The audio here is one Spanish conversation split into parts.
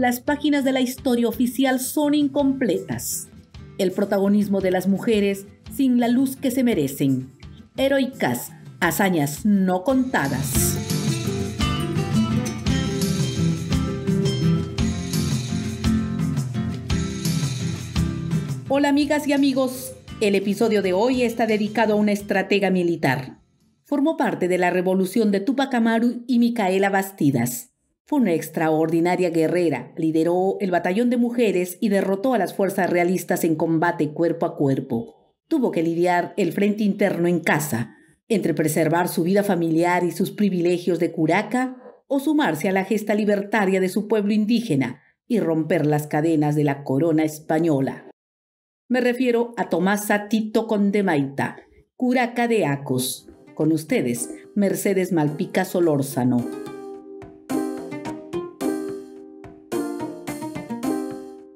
las páginas de la historia oficial son incompletas. El protagonismo de las mujeres sin la luz que se merecen. Heroicas, hazañas no contadas. Hola amigas y amigos, el episodio de hoy está dedicado a una estratega militar. Formó parte de la revolución de Tupac Amaru y Micaela Bastidas. Fue una extraordinaria guerrera, lideró el batallón de mujeres y derrotó a las fuerzas realistas en combate cuerpo a cuerpo. Tuvo que lidiar el frente interno en casa, entre preservar su vida familiar y sus privilegios de curaca o sumarse a la gesta libertaria de su pueblo indígena y romper las cadenas de la corona española. Me refiero a Tomasa Tito Condemaita, curaca de Acos. Con ustedes, Mercedes Malpica Solórzano.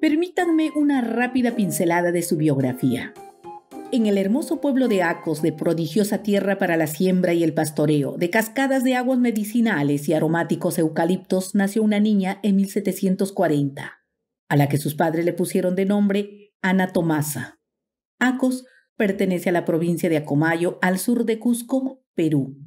Permítanme una rápida pincelada de su biografía. En el hermoso pueblo de Acos, de prodigiosa tierra para la siembra y el pastoreo, de cascadas de aguas medicinales y aromáticos eucaliptos, nació una niña en 1740, a la que sus padres le pusieron de nombre Ana Tomasa. Acos pertenece a la provincia de Acomayo, al sur de Cusco, Perú.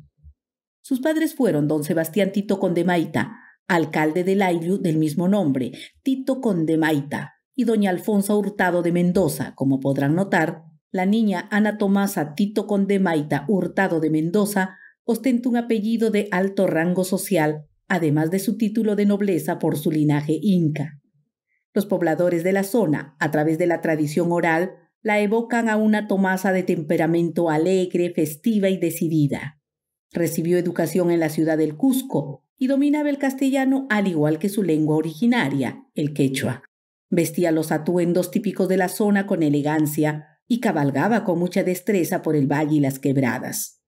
Sus padres fueron don Sebastián Tito Condemaita, alcalde de Lailu del mismo nombre, Tito Condemaita, y doña Alfonso Hurtado de Mendoza, como podrán notar, la niña Ana Tomasa Tito Condemaita Hurtado de Mendoza ostenta un apellido de alto rango social, además de su título de nobleza por su linaje inca. Los pobladores de la zona, a través de la tradición oral, la evocan a una Tomasa de temperamento alegre, festiva y decidida. Recibió educación en la ciudad del Cusco, y dominaba el castellano al igual que su lengua originaria, el quechua. Vestía los atuendos típicos de la zona con elegancia y cabalgaba con mucha destreza por el valle y las quebradas.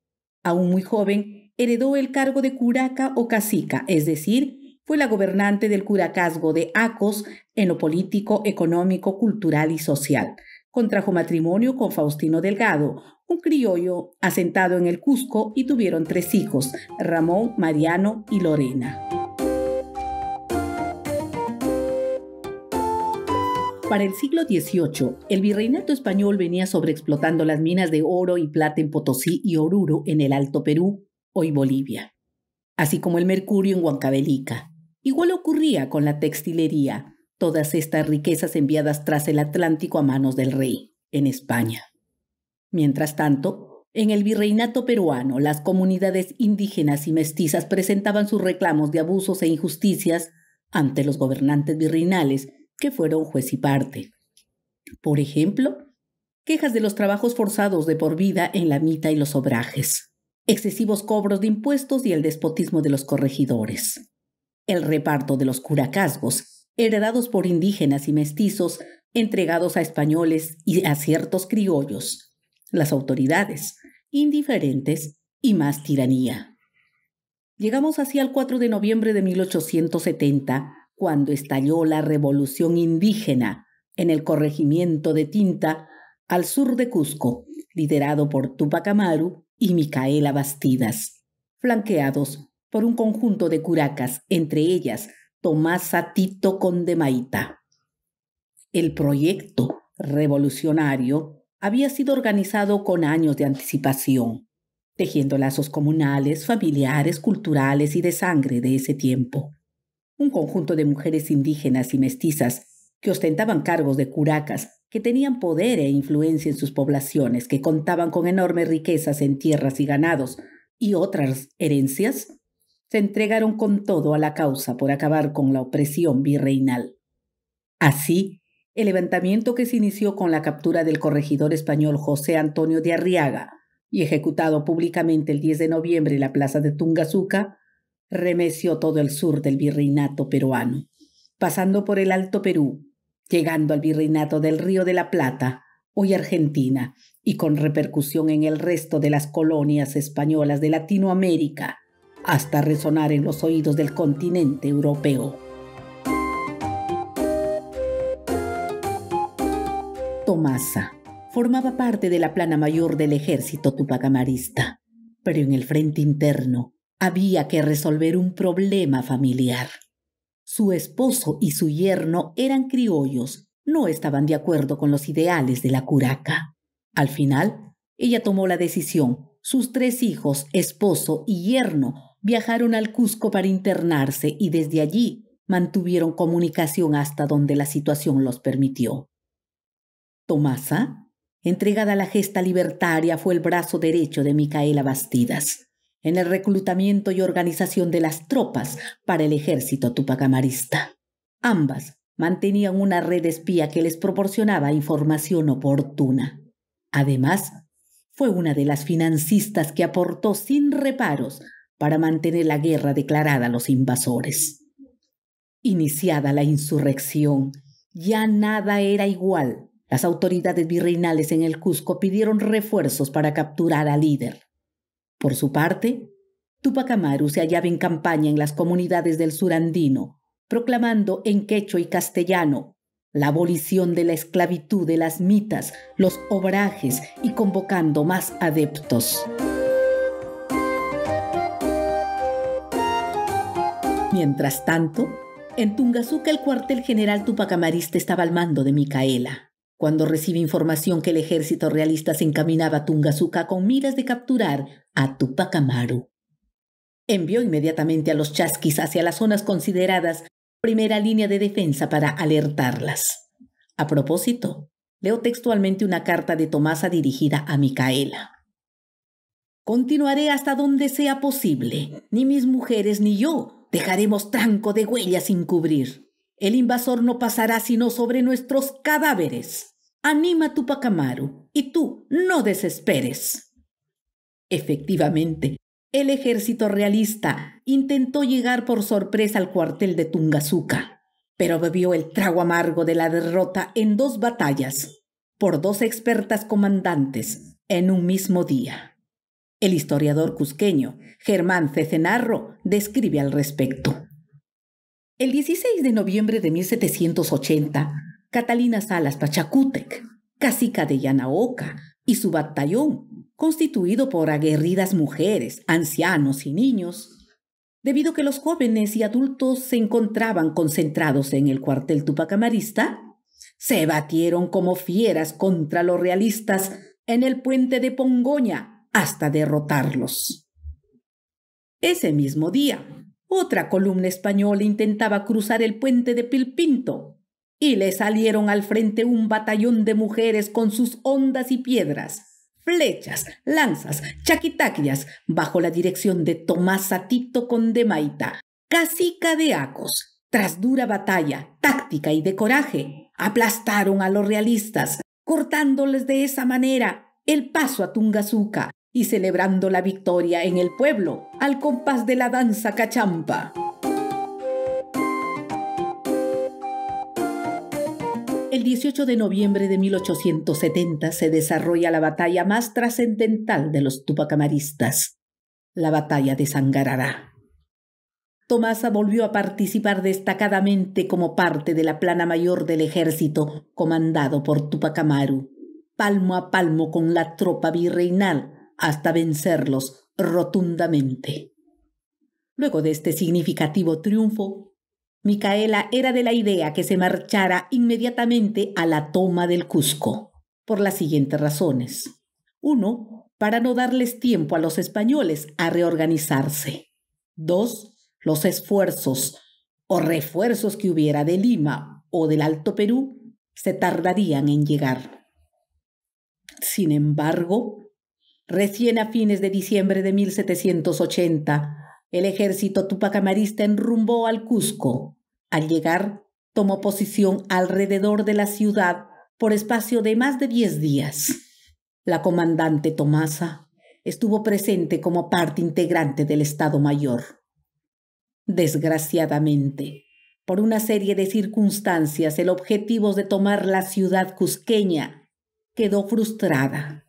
Aún muy joven, heredó el cargo de curaca o cacica, es decir, fue la gobernante del curacazgo de Acos en lo político, económico, cultural y social, contrajo matrimonio con Faustino Delgado, un criollo asentado en el Cusco y tuvieron tres hijos, Ramón, Mariano y Lorena. Para el siglo XVIII, el virreinato español venía sobreexplotando las minas de oro y plata en Potosí y Oruro en el Alto Perú, hoy Bolivia, así como el mercurio en Huancavelica. Igual ocurría con la textilería todas estas riquezas enviadas tras el Atlántico a manos del rey, en España. Mientras tanto, en el virreinato peruano, las comunidades indígenas y mestizas presentaban sus reclamos de abusos e injusticias ante los gobernantes virreinales, que fueron juez y parte. Por ejemplo, quejas de los trabajos forzados de por vida en la mita y los obrajes, excesivos cobros de impuestos y el despotismo de los corregidores, el reparto de los curacasgos, heredados por indígenas y mestizos, entregados a españoles y a ciertos criollos, las autoridades, indiferentes y más tiranía. Llegamos así al 4 de noviembre de 1870, cuando estalló la revolución indígena en el corregimiento de Tinta, al sur de Cusco, liderado por Tupac Amaru y Micaela Bastidas, flanqueados por un conjunto de curacas, entre ellas Tomás Atito Condemaita. El proyecto revolucionario había sido organizado con años de anticipación, tejiendo lazos comunales, familiares, culturales y de sangre de ese tiempo. Un conjunto de mujeres indígenas y mestizas que ostentaban cargos de curacas, que tenían poder e influencia en sus poblaciones, que contaban con enormes riquezas en tierras y ganados y otras herencias, se entregaron con todo a la causa por acabar con la opresión virreinal. Así, el levantamiento que se inició con la captura del corregidor español José Antonio de Arriaga y ejecutado públicamente el 10 de noviembre en la plaza de Tungazuca, remeció todo el sur del virreinato peruano, pasando por el Alto Perú, llegando al virreinato del Río de la Plata, hoy Argentina, y con repercusión en el resto de las colonias españolas de Latinoamérica, hasta resonar en los oídos del continente europeo. Tomasa formaba parte de la plana mayor del ejército tupacamarista, pero en el frente interno había que resolver un problema familiar. Su esposo y su yerno eran criollos, no estaban de acuerdo con los ideales de la curaca. Al final, ella tomó la decisión. Sus tres hijos, esposo y yerno viajaron al Cusco para internarse y desde allí mantuvieron comunicación hasta donde la situación los permitió. Tomasa, entregada a la gesta libertaria, fue el brazo derecho de Micaela Bastidas en el reclutamiento y organización de las tropas para el ejército tupacamarista. Ambas mantenían una red espía que les proporcionaba información oportuna. Además, fue una de las financistas que aportó sin reparos para mantener la guerra declarada a los invasores. Iniciada la insurrección, ya nada era igual. Las autoridades virreinales en el Cusco pidieron refuerzos para capturar al líder. Por su parte, Tupac Amaru se hallaba en campaña en las comunidades del surandino, proclamando en quechua y castellano la abolición de la esclavitud de las mitas, los obrajes y convocando más adeptos. Mientras tanto, en Tungazuca el cuartel general tupacamarista estaba al mando de Micaela. Cuando recibe información que el ejército realista se encaminaba a Tungazuca con miras de capturar a Tupacamaru. envió inmediatamente a los chasquis hacia las zonas consideradas primera línea de defensa para alertarlas. A propósito, leo textualmente una carta de Tomasa dirigida a Micaela. Continuaré hasta donde sea posible. Ni mis mujeres ni yo dejaremos tranco de huella sin cubrir. El invasor no pasará sino sobre nuestros cadáveres. Anima tu Pacamaru y tú no desesperes. Efectivamente, el ejército realista intentó llegar por sorpresa al cuartel de Tungazuka, pero bebió el trago amargo de la derrota en dos batallas, por dos expertas comandantes, en un mismo día. El historiador cusqueño Germán Cecenarro describe al respecto. El 16 de noviembre de 1780, Catalina Salas Pachacútec, cacica de Yanaoca, y su batallón, constituido por aguerridas mujeres, ancianos y niños, debido a que los jóvenes y adultos se encontraban concentrados en el cuartel tupacamarista, se batieron como fieras contra los realistas en el puente de Pongoña, hasta derrotarlos. Ese mismo día, otra columna española intentaba cruzar el puente de Pilpinto y le salieron al frente un batallón de mujeres con sus ondas y piedras, flechas, lanzas, chaquitaquias, bajo la dirección de Tomás Satito Condemaita, cacica de Acos. Tras dura batalla, táctica y de coraje, aplastaron a los realistas, cortándoles de esa manera el paso a Tungazuca, y celebrando la victoria en el pueblo al compás de la danza cachampa. El 18 de noviembre de 1870 se desarrolla la batalla más trascendental de los tupacamaristas, la batalla de Sangarará. Tomasa volvió a participar destacadamente como parte de la plana mayor del ejército comandado por Tupacamaru, palmo a palmo con la tropa virreinal hasta vencerlos rotundamente. Luego de este significativo triunfo, Micaela era de la idea que se marchara inmediatamente a la toma del Cusco, por las siguientes razones. Uno, para no darles tiempo a los españoles a reorganizarse. Dos, los esfuerzos o refuerzos que hubiera de Lima o del Alto Perú se tardarían en llegar. Sin embargo, Recién a fines de diciembre de 1780, el ejército tupacamarista enrumbó al Cusco. Al llegar, tomó posición alrededor de la ciudad por espacio de más de diez días. La comandante Tomasa estuvo presente como parte integrante del Estado Mayor. Desgraciadamente, por una serie de circunstancias, el objetivo de tomar la ciudad cusqueña quedó frustrada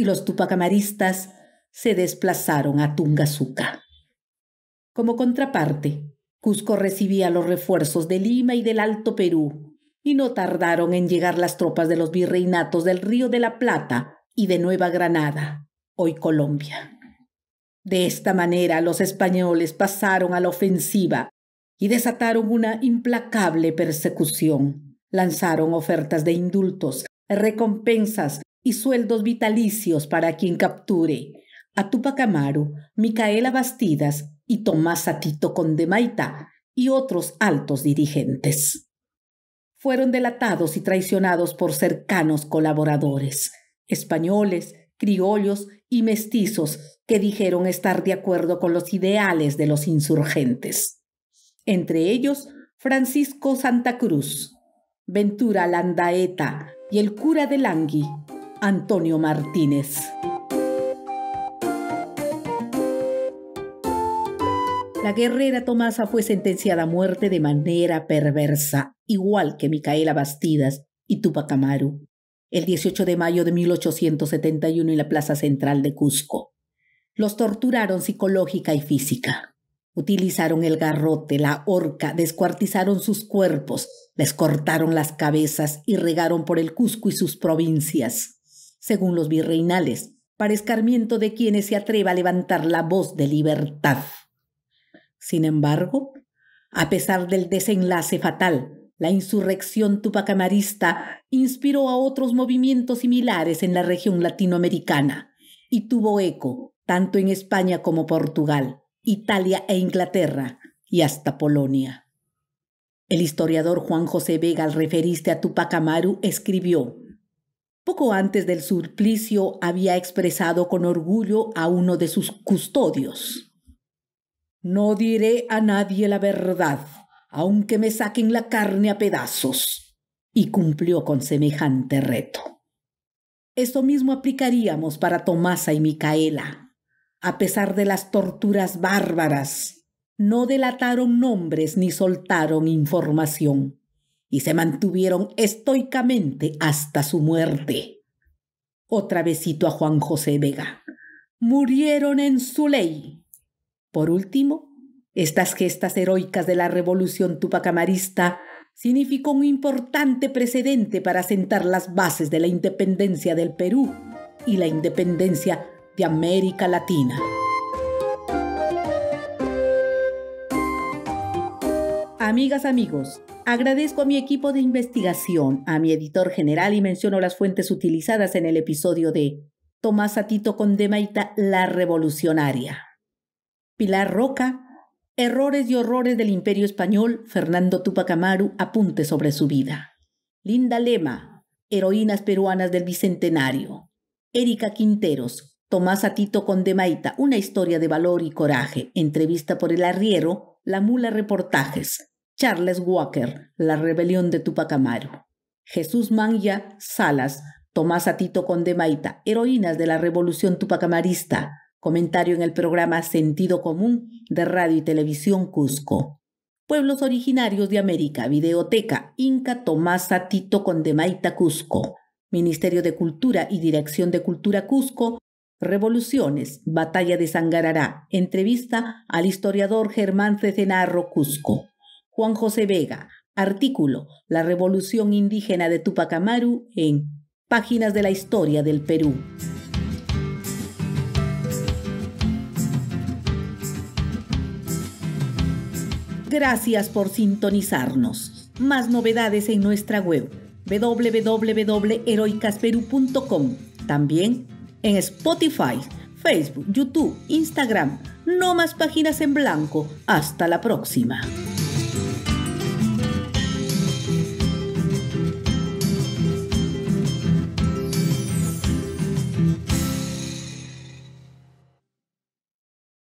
y los tupacamaristas se desplazaron a Tungazuca. Como contraparte, Cusco recibía los refuerzos de Lima y del Alto Perú, y no tardaron en llegar las tropas de los virreinatos del Río de la Plata y de Nueva Granada, hoy Colombia. De esta manera los españoles pasaron a la ofensiva y desataron una implacable persecución. Lanzaron ofertas de indultos, recompensas y sueldos vitalicios para quien capture a Tupac Amaru, Micaela Bastidas y Tomás Atito Condemaita y otros altos dirigentes. Fueron delatados y traicionados por cercanos colaboradores, españoles, criollos y mestizos que dijeron estar de acuerdo con los ideales de los insurgentes. Entre ellos, Francisco Santa Cruz, Ventura Landaeta y el cura de Langui, Antonio Martínez. La guerrera Tomasa fue sentenciada a muerte de manera perversa, igual que Micaela Bastidas y Tupac Amaru, el 18 de mayo de 1871 en la Plaza Central de Cusco. Los torturaron psicológica y física. Utilizaron el garrote, la horca, descuartizaron sus cuerpos, les cortaron las cabezas y regaron por el Cusco y sus provincias según los virreinales, para escarmiento de quienes se atreva a levantar la voz de libertad. Sin embargo, a pesar del desenlace fatal, la insurrección tupacamarista inspiró a otros movimientos similares en la región latinoamericana y tuvo eco tanto en España como Portugal, Italia e Inglaterra y hasta Polonia. El historiador Juan José Vega al referirse a Tupac Amaru escribió poco antes del suplicio había expresado con orgullo a uno de sus custodios. No diré a nadie la verdad, aunque me saquen la carne a pedazos. Y cumplió con semejante reto. Esto mismo aplicaríamos para Tomasa y Micaela. A pesar de las torturas bárbaras, no delataron nombres ni soltaron información y se mantuvieron estoicamente hasta su muerte. Otra vez a Juan José Vega. Murieron en su ley. Por último, estas gestas heroicas de la revolución tupacamarista significó un importante precedente para sentar las bases de la independencia del Perú y la independencia de América Latina. Amigas, amigos, Agradezco a mi equipo de investigación, a mi editor general y menciono las fuentes utilizadas en el episodio de Tomás Atito Condemaita, la revolucionaria. Pilar Roca, Errores y horrores del Imperio Español, Fernando Tupac Amaru, apunte sobre su vida. Linda Lema, Heroínas peruanas del Bicentenario. Erika Quinteros, Tomás Atito Condemaita, una historia de valor y coraje, entrevista por el arriero, La Mula Reportajes, Charles Walker, La rebelión de Tupac Jesús Mangia. Salas, Tomás Atito Condemaita, Heroínas de la Revolución Tupacamarista. Comentario en el programa Sentido Común de Radio y Televisión Cusco. Pueblos originarios de América, Videoteca, Inca Tomás Atito Condemaita Cusco. Ministerio de Cultura y Dirección de Cultura Cusco, Revoluciones, Batalla de Sangarará, entrevista al historiador Germán Cecenarro Cusco. Juan José Vega. Artículo La revolución indígena de Tupac Amaru en Páginas de la Historia del Perú. Gracias por sintonizarnos. Más novedades en nuestra web www.heroicasperú.com. También en Spotify, Facebook, YouTube, Instagram. No más páginas en blanco. Hasta la próxima.